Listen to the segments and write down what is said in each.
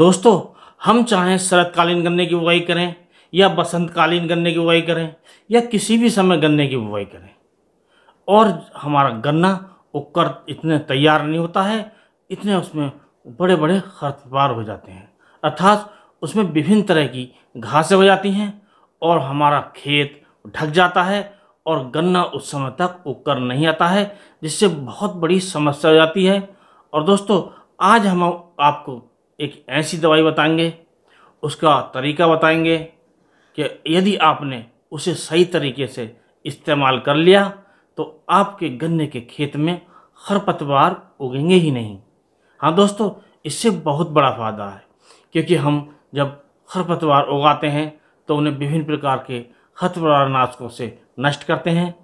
दोस्तों हम चाहें शरतकालीन गन्ने की बुआई करें या बसंतकालीन गन्ने की बुआई करें या किसी भी समय गन्ने की बुआई करें और हमारा गन्ना उकर इतने तैयार नहीं होता है इतने उसमें बड़े बड़े खरपतवार हो जाते हैं अर्थात उसमें विभिन्न तरह की घासें हो जाती हैं और हमारा खेत ढक जाता है और गन्ना उस समय तक उकर नहीं आता है जिससे बहुत बड़ी समस्या हो जाती है और दोस्तों आज हम आपको एक ऐसी दवाई बताएंगे उसका तरीका बताएंगे कि यदि आपने उसे सही तरीके से इस्तेमाल कर लिया तो आपके गन्ने के खेत में खरपतवार उगेंगे ही नहीं हाँ दोस्तों इससे बहुत बड़ा फ़ायदा है क्योंकि हम जब खरपतवार उगाते हैं तो उन्हें विभिन्न प्रकार के नाशकों से नष्ट करते हैं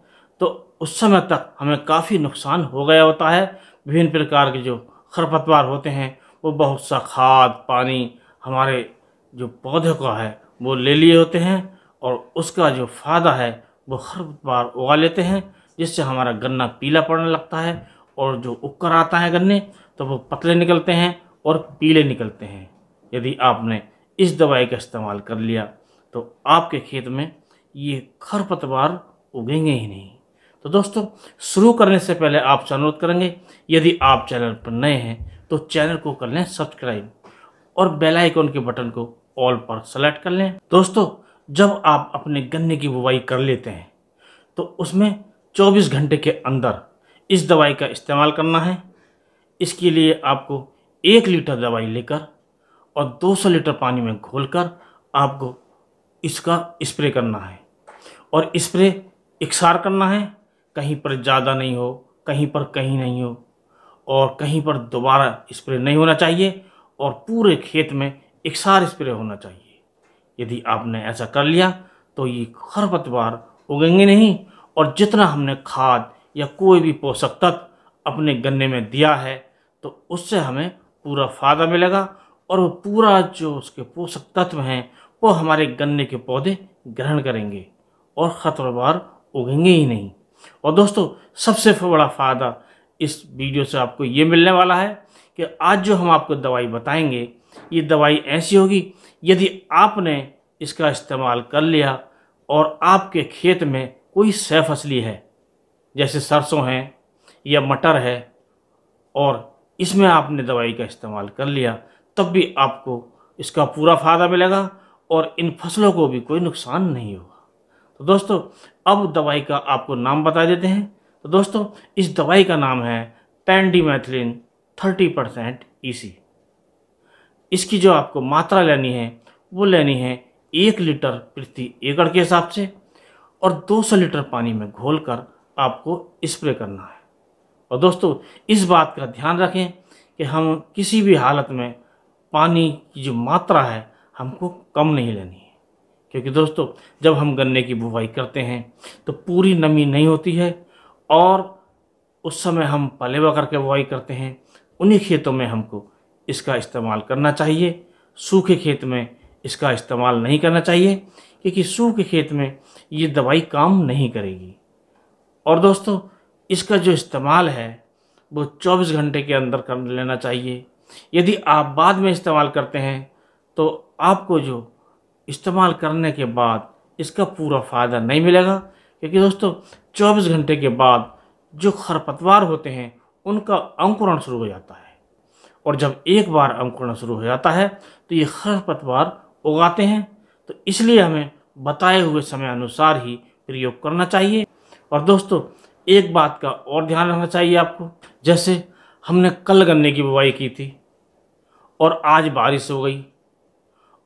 तो उस समय तक हमें काफ़ी नुकसान हो गया होता है विभिन्न प्रकार के जो खरपतवार होते हैं वो बहुत सा खाद पानी हमारे जो पौधे का है वो ले लिए होते हैं और उसका जो फ़ायदा है वो हर बार उगा लेते हैं जिससे हमारा गन्ना पीला पड़ने लगता है और जो उक्कर आता है गन्ने तो वो पतले निकलते हैं और पीले निकलते हैं यदि आपने इस दवाई का इस्तेमाल कर लिया तो आपके खेत में ये खरपतवार उगेंगे ही नहीं तो दोस्तों शुरू करने से पहले आपसे अनुरोध करेंगे यदि आप चैनल पर नए हैं तो चैनल को कर लें सब्सक्राइब और बेल आइकॉन के बटन को ऑल पर सेलेक्ट कर लें दोस्तों जब आप अपने गन्ने की बुवाई कर लेते हैं तो उसमें 24 घंटे के अंदर इस दवाई का इस्तेमाल करना है इसके लिए आपको एक लीटर दवाई लेकर और 200 लीटर पानी में घोलकर आपको इसका स्प्रे करना है और स्प्रे इकसार करना है कहीं पर ज़्यादा नहीं हो कहीं पर कहीं नहीं हो और कहीं पर दोबारा स्प्रे नहीं होना चाहिए और पूरे खेत में एकसार स्प्रे होना चाहिए यदि आपने ऐसा कर लिया तो ये खरपतवार उगेंगे नहीं और जितना हमने खाद या कोई भी पोषक तत्व अपने गन्ने में दिया है तो उससे हमें पूरा फायदा मिलेगा और वो पूरा जो उसके पोषक तत्व हैं वो हमारे गन्ने के पौधे ग्रहण करेंगे और खरपतवार उगेंगे ही नहीं और दोस्तों सबसे बड़ा फ़ायदा इस वीडियो से आपको ये मिलने वाला है कि आज जो हम आपको दवाई बताएंगे ये दवाई ऐसी होगी यदि आपने इसका इस्तेमाल कर लिया और आपके खेत में कोई सह फसली है जैसे सरसों हैं या मटर है और इसमें आपने दवाई का इस्तेमाल कर लिया तब भी आपको इसका पूरा फ़ायदा मिलेगा और इन फसलों को भी कोई नुकसान नहीं होगा तो दोस्तों अब दवाई का आपको नाम बता देते हैं तो दोस्तों इस दवाई का नाम है पेंडीमेथिलिन 30 परसेंट ई e इसकी जो आपको मात्रा लेनी है वो लेनी है एक लीटर प्रति एकड़ के हिसाब से और 200 लीटर पानी में घोल कर आपको स्प्रे करना है और दोस्तों इस बात का ध्यान रखें कि हम किसी भी हालत में पानी की जो मात्रा है हमको कम नहीं लेनी है क्योंकि दोस्तों जब हम गन्ने की बुवाई करते हैं तो पूरी नमी नहीं होती है और उस समय हम पले बकर करके बुआई करते हैं उन्हीं खेतों में हमको इसका इस्तेमाल करना चाहिए सूखे खेत में इसका इस्तेमाल नहीं करना चाहिए क्योंकि सूखे खेत में ये दवाई काम नहीं करेगी और दोस्तों इसका जो इस्तेमाल है वो 24 घंटे के अंदर कर लेना चाहिए यदि आप बाद में इस्तेमाल करते हैं तो आपको जो इस्तेमाल करने के बाद इसका पूरा फ़ायदा नहीं मिलेगा क्योंकि दोस्तों चौबीस घंटे के बाद जो खरपतवार होते हैं उनका अंकुरण शुरू हो जाता है और जब एक बार अंकुरण शुरू हो जाता है तो ये खरपतवार उगाते हैं तो इसलिए हमें बताए हुए समय अनुसार ही प्रयोग करना चाहिए और दोस्तों एक बात का और ध्यान रखना चाहिए आपको जैसे हमने कल गन्ने की बुवाई की थी और आज बारिश हो गई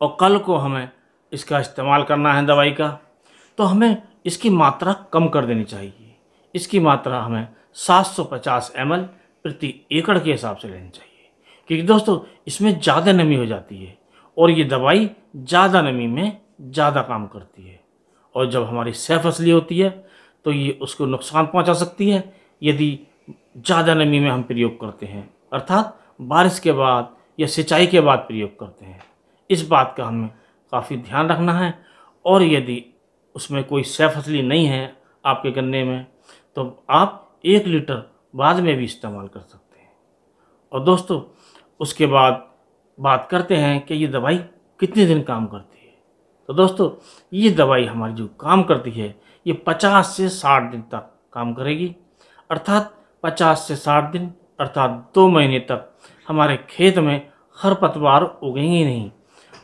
और कल को हमें इसका इस्तेमाल करना है दवाई का तो हमें इसकी मात्रा कम कर देनी चाहिए इसकी मात्रा हमें 750 ml प्रति एकड़ के हिसाब से लेनी चाहिए क्योंकि दोस्तों इसमें ज़्यादा नमी हो जाती है और ये दवाई ज़्यादा नमी में ज़्यादा काम करती है और जब हमारी सह फसली होती है तो ये उसको नुकसान पहुंचा सकती है यदि ज़्यादा नमी में हम प्रयोग करते हैं अर्थात बारिश के बाद या सिंचाई के बाद प्रयोग करते हैं इस बात का हमें काफ़ी ध्यान रखना है और यदि उसमें कोई सैफ असली नहीं है आपके गन्ने में तो आप एक लीटर बाद में भी इस्तेमाल कर सकते हैं और दोस्तों उसके बाद बात करते हैं कि ये दवाई कितने दिन काम करती है तो दोस्तों ये दवाई हमारी जो काम करती है ये पचास से साठ दिन तक काम करेगी अर्थात पचास से साठ दिन अर्थात दो महीने तक हमारे खेत में हर पतवार उगेंगे नहीं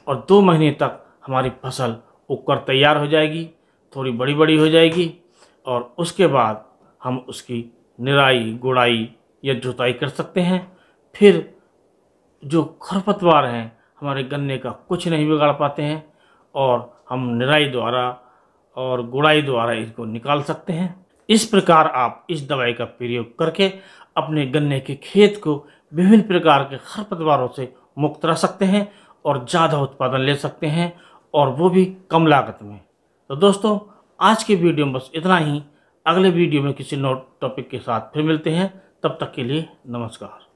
और दो महीने तक हमारी फसल उगकर तैयार हो जाएगी थोड़ी बड़ी बड़ी हो जाएगी और उसके बाद हम उसकी निराई गुड़ाई या जुताई कर सकते हैं फिर जो खरपतवार हैं हमारे गन्ने का कुछ नहीं बिगाड़ पाते हैं और हम निराई द्वारा और गुड़ाई द्वारा इसको निकाल सकते हैं इस प्रकार आप इस दवाई का प्रयोग करके अपने गन्ने के खेत को विभिन्न प्रकार के खरपतवारों से मुक्त रह सकते हैं और ज़्यादा उत्पादन ले सकते हैं और वो भी कम लागत में तो दोस्तों आज के वीडियो में बस इतना ही अगले वीडियो में किसी नोट टॉपिक के साथ फिर मिलते हैं तब तक के लिए नमस्कार